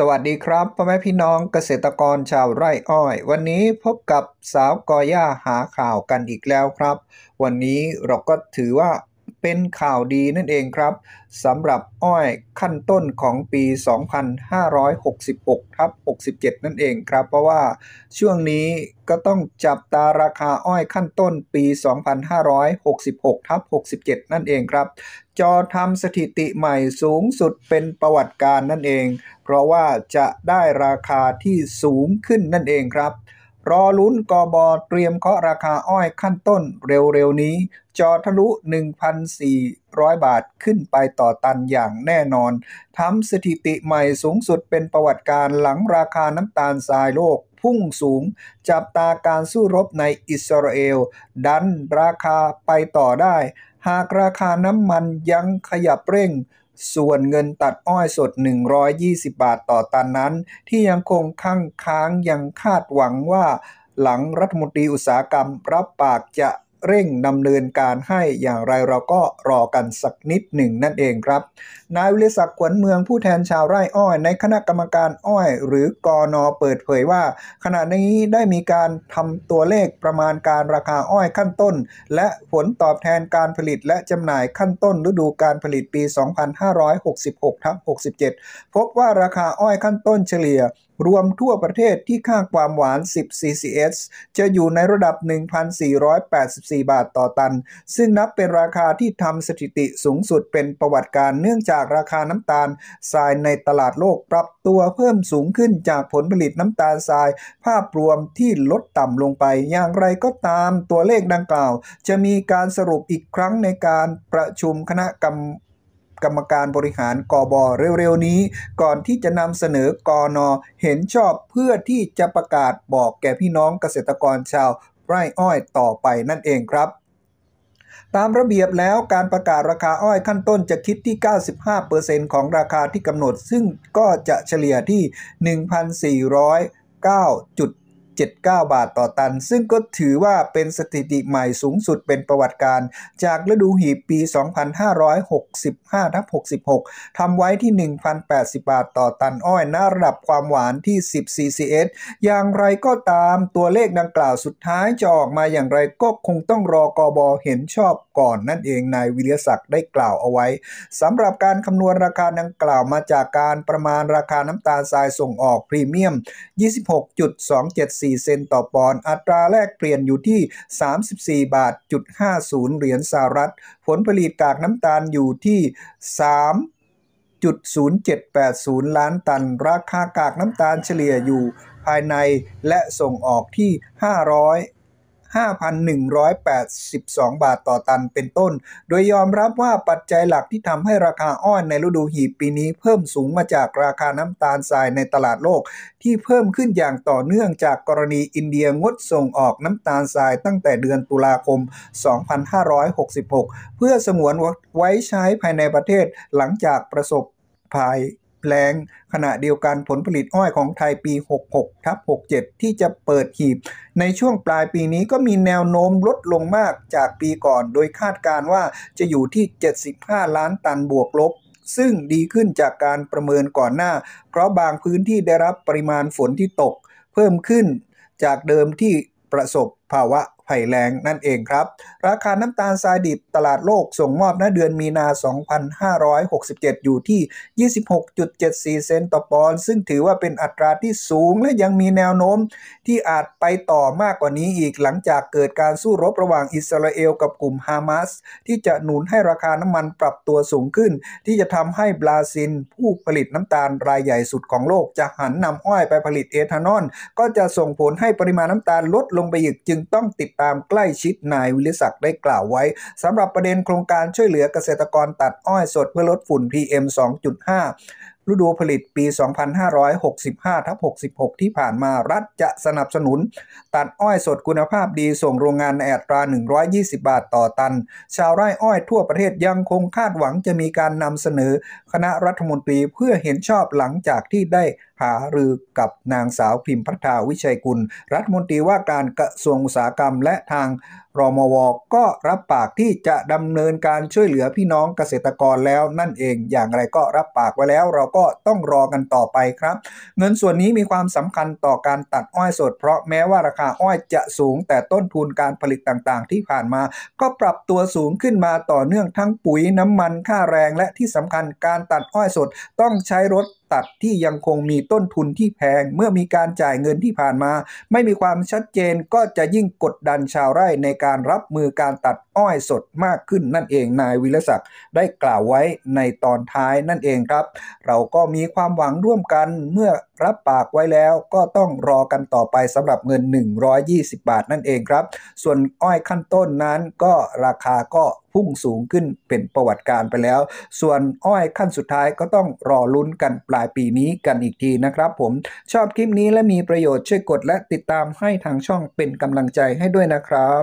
สวัสดีครับพ่อแม่พี่น้องเกษตรกรชาวไร่อ้อย วันนี้พบกับสาวกอย่าหาข่าวกันอีกแล้วครับ วันนี้เราก็ถือว่าเป็นข่าวดีนั่นเองครับสำหรับอ้อยขั้นต้นของปี 2566ทับ67 นั่นเองครับ เพราะว่าช่วงนี้ก็ต้องจับตาราคาอ้อยขั้นต้นปี 2566ทับ67 นั่นเองครับ จอทำสถิติใหม่สูงสุดเป็นประวัติการนั่นเอง เพราะว่าจะได้ราคาที่สูงขึ้นนั่นเองครับรอลุ้นกอบอเตรียมเคาะราคาอ้อยขั้นต้นเร็วๆนี้ จอทะลุ 1,400 บาทขึ้นไปต่อตันอย่างแน่นอนทำสถิติใหม่สูงสุดเป็นประวัติการหลังราคาน้ำตาลทรายโลกพุ่งสูง จับตาการสู้รบในอิสราเอล ดันราคาไปต่อได้ หากราคาน้ำมันยังขยับเร่งส่วนเงินตัดอ้อยสด 120 บาทต่อตันนั้น ที่ยังคงค้างค้างยังคาดหวังว่า หลังรัฐมนตรีอุตสาหกรรมรับปากจะเร่งดำเนินการให้อย่างไรเราก็รอกันสักนิดหนึ่งนั่นเองครับ นายวิริศักดิ์ขวัญเมืองผู้แทนชาวไร่อ้อย ในคณะกรรมการอ้อย หรือกอนอเปิดเผยว่า ขณะนี้ได้มีการทำตัวเลขประมาณการราคาอ้อยขั้นต้น และผลตอบแทนการผลิตและจำหน่ายขั้นต้น ฤดูการผลิตปี 2566-67 พบว่าราคาอ้อยขั้นต้นเฉลี่ยรวมทั่วประเทศที่ค่าความหวาน 10 ccs จะอยู่ในระดับ 1,484 บาทต่อตัน ซึ่งนับเป็นราคาที่ทำสถิติสูงสุดเป็นประวัติการเนื่องจากราคาน้ำตาลทรายในตลาดโลกปรับตัวเพิ่มสูงขึ้นจากผลผลิตน้ำตาลทราย ภาพรวมที่ลดต่ำลงไป อย่างไรก็ตามตัวเลขดังกล่าว จะมีการสรุปอีกครั้งในการประชุมคณะกรรมกรรมการบริหารกอบอเร็วๆ นี้ก่อนที่จะนำเสนอกอนอเห็นชอบเพื่อที่จะประกาศบอกแก่พี่น้องเกษตรกรชาวไร่อ้อยต่อไปนั่นเองครับ ตามระเบียบแล้วการประกาศราคาอ้อยขั้นต้นจะคิดที่ 95%ของราคาที่กำหนดซึ่งก็จะเฉลี่ยที่ 1 4 0 9 79 บาทต่อตัน ซึ่งก็ถือว่าเป็นสถิติใหม่สูงสุดเป็นประวัติการ จากฤดูหีบปี 2565ทั66ทำไว้ที่ 1,080 บาทต่อตันอ้อยณระดับความหวานที่ 10 ccs อย่างไรก็ตามตัวเลขดังกล่าวสุดท้ายจะออกมาอย่างไรก็คงต้องรอกอบอเห็นชอบก่อนนั่นเอง นายวิริยศักดิ์ได้กล่าวเอาไว้สำหรับการคำนวณราคาดังกล่าวมาจากการประมาณราคาน้ำตาลทรายส่งออกพรีเมียม 26.274 4เซนต์ต่อปอนด์อัตราแลกเปลี่ยนอยู่ที่ 34บาทจุด50 เหรียญสหรัฐผลผลิตกากน้ำตาลอยู่ที่3 0.0780 ล้านตัน ราคากากน้ำตาลเฉลี่ยอยู่ภายในและส่งออกที่ 500 5,182 บาทต่อตันเป็นต้น โดยยอมรับว่าปัจจัยหลักที่ทำให้ราคาอ้อยในฤดูหีบปีนี้เพิ่มสูงมาจากราคาน้ำตาลทรายในตลาดโลก ที่เพิ่มขึ้นอย่างต่อเนื่องจากกรณีอินเดียงดส่งออกน้ำตาลทรายตั้งแต่เดือนตุลาคม 2566 เพื่อสงวนไว้ใช้ภายในประเทศหลังจากประสบภัยแลงขณะเดียวกันผลผลิตอ้อยของไทยปี 66ทับ67 ที่จะเปิดหีบ ในช่วงปลายปีนี้ก็มีแนวโน้มลดลงมากจากปีก่อน โดยคาดการว่าจะอยู่ที่ 75 ล้านตันบวกลบ ซึ่งดีขึ้นจากการประเมินก่อนหน้า เพราะบางพื้นที่ได้รับปริมาณฝนที่ตกเพิ่มขึ้นจากเดิมที่ประสบภาวะภัยแล้งนั่นเองครับ ราคาน้ำตาลทรายดิบตลาดโลกส่งมอบณเดือนมีนา 2567 อยู่ที่ 26.74 เซนต์ต่อปอนด์ซึ่งถือว่าเป็นอัตราที่สูงและยังมีแนวโน้มที่อาจไปต่อมากกว่านี้อีกหลังจากเกิดการสู้รบระหว่างอิสราเอลกับกลุ่มฮามาสที่จะหนุนให้ราคาน้ำมันปรับตัวสูงขึ้น ที่จะทำให้บราซิลผู้ผลิตน้ำตาลรายใหญ่สุดของโลกจะหันนำอ้อยไปผลิตเอทานอลก็จะส่งผลให้ปริมาณน้ำตาลลดลงไปอีกจึงต้องติดตามใกล้ชิดนายวิริศักดิ์ได้กล่าวไว้ สำหรับประเด็นโครงการช่วยเหลือเกษตรกรตัดอ้อยสดเพื่อลดฝุ่น PM 2.5ฤดูผลิตปี 2565 ทับ66 ที่ผ่านมารัฐจะสนับสนุนตัดอ้อยสดคุณภาพดีส่งโรงงานแอดตรา 120 บาทต่อตัน ชาวไร่อ้อยทั่วประเทศยังคงคาดหวังจะมีการนำเสนอ คณะรัฐมนตรีเพื่อเห็นชอบหลังจากที่ได้หารือกับนางสาวพิมพ์พัฒาวิชัยกุล รัฐมนตรีว่าการกระทรวงอุตสาหกรรมและทางรมว ก็รับปากที่จะดำเนินการช่วยเหลือพี่น้องเกษตรกรแล้วนั่นเองอย่างไรก็รับปากไว้แล้วเราก็ก็ต้องรอกันต่อไปครับ เงินส่วนนี้มีความสำคัญต่อการตัดอ้อยสดเพราะแม้ว่าราคาอ้อยจะสูงแต่ต้นทุนการผลิตต่างๆ ที่ผ่านมา ก็ปรับตัวสูงขึ้นมาต่อเนื่องทั้งปุ๋ยน้ำมัน ค่าแรง และที่สำคัญการตัดอ้อยสดต้องใช้รถตัดที่ยังคงมีต้นทุนที่แพง เมื่อมีการจ่ายเงินที่ผ่านมา ไม่มีความชัดเจนก็จะยิ่งกดดันชาวไร่ในการรับมือการตัดอ้อยสดมากขึ้นนั่นเองนายวิรศักดิ์ได้กล่าวไว้ในตอนท้ายนั่นเองครับ เราก็มีความหวังร่วมกันเมื่อรับปากไว้แล้วก็ต้องรอกันต่อไปสำหรับเงิน 120 บาท นั่นเองครับ ส่วนอ้อยขั้นต้นนั้นก็ราคาก็พุ่งสูงขึ้นเป็นประวัติการไปแล้ว ส่วนอ้อยขั้นสุดท้ายก็ต้องรอลุ้นกันปลายปีนี้กันอีกทีนะครับผม ชอบคลิปนี้และมีประโยชน์ช่วยกดและติดตามให้ทางช่องเป็นกำลังใจให้ด้วยนะครับ